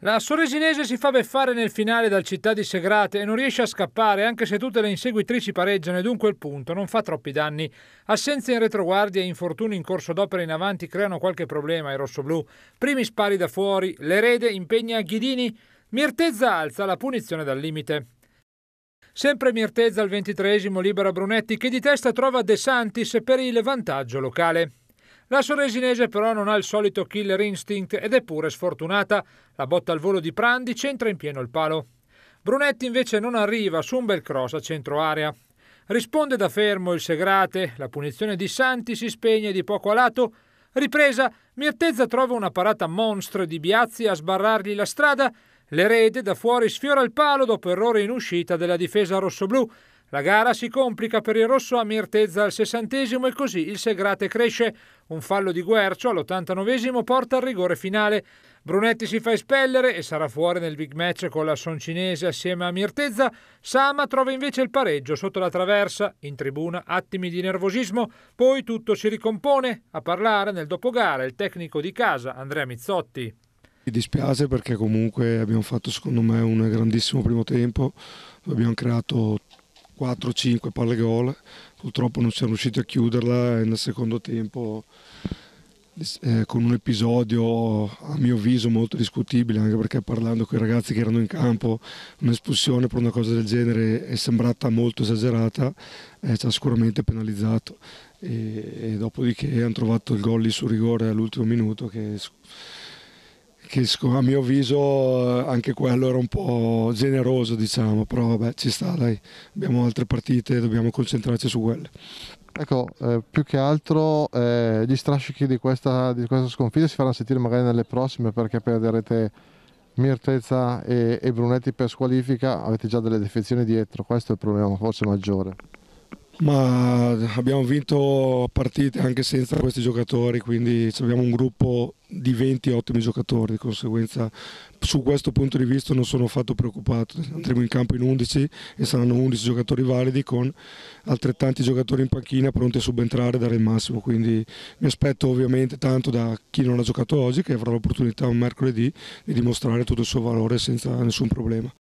La Soresinese si fa beffare nel finale dal Città di Segrate e non riesce a scappare anche se tutte le inseguitrici pareggiano e dunque il punto non fa troppi danni. Assenze in retroguardia e infortuni in corso d'opera in avanti creano qualche problema ai rossoblù. Primi spari da fuori, l'erede impegna Ghidini, Mirtezza alza la punizione dal limite. Sempre Mirtezza al ventitresimo libera Brunetti che di testa trova De Santis per il vantaggio locale. La Soresinese però non ha il solito killer instinct ed è pure sfortunata. La botta al volo di Prandi centra in pieno il palo. Brunetti invece non arriva su un bel cross a centro area. Risponde da fermo il Segrate, la punizione di Santi si spegne di poco a lato. Ripresa, Mirtezza trova una parata monstre di Biazzi a sbarrargli la strada. L'erede da fuori sfiora il palo dopo errore in uscita della difesa rossoblù. La gara si complica per il rosso a Mirtezza al sessantesimo e così il Segrate cresce. Un fallo di Guercio all'89 esimo porta al rigore finale. Brunetti si fa espellere e sarà fuori nel big match con la Soncinese assieme a Mirtezza. Sama trova invece il pareggio sotto la traversa. In tribuna attimi di nervosismo, poi tutto si ricompone. A parlare nel dopogara il tecnico di casa Andrea Mizzotti. Mi dispiace perché comunque abbiamo fatto secondo me un grandissimo primo tempo, abbiamo creato 4-5 palle gol, purtroppo non siamo riusciti a chiuderla e nel secondo tempo eh, con un episodio a mio avviso molto discutibile, anche perché parlando con i ragazzi che erano in campo, un'espulsione per una cosa del genere è sembrata molto esagerata, eh, ci ha sicuramente penalizzato e, e dopodiché hanno trovato il gol lì sul rigore all'ultimo minuto che che a mio avviso eh, anche quello era un po' generoso diciamo, però vabbè ci sta dai, abbiamo altre partite, dobbiamo concentrarci su quelle. Ecco, eh, più che altro eh, gli strascichi di questa, di questa, sconfitta si faranno sentire magari nelle prossime perché perderete Mirtezza e, e Brunetti per squalifica, avete già delle defezioni dietro, questo è il problema forse maggiore. Ma abbiamo vinto partite anche senza questi giocatori, quindi abbiamo un gruppo di 20 ottimi giocatori, di conseguenza su questo punto di vista non sono affatto preoccupato. Andremo in campo in 11 e saranno 11 giocatori validi con altrettanti giocatori in panchina pronti a subentrare e dare il massimo, quindi mi aspetto ovviamente tanto da chi non ha giocato oggi che avrà l'opportunità un mercoledì di dimostrare tutto il suo valore senza nessun problema.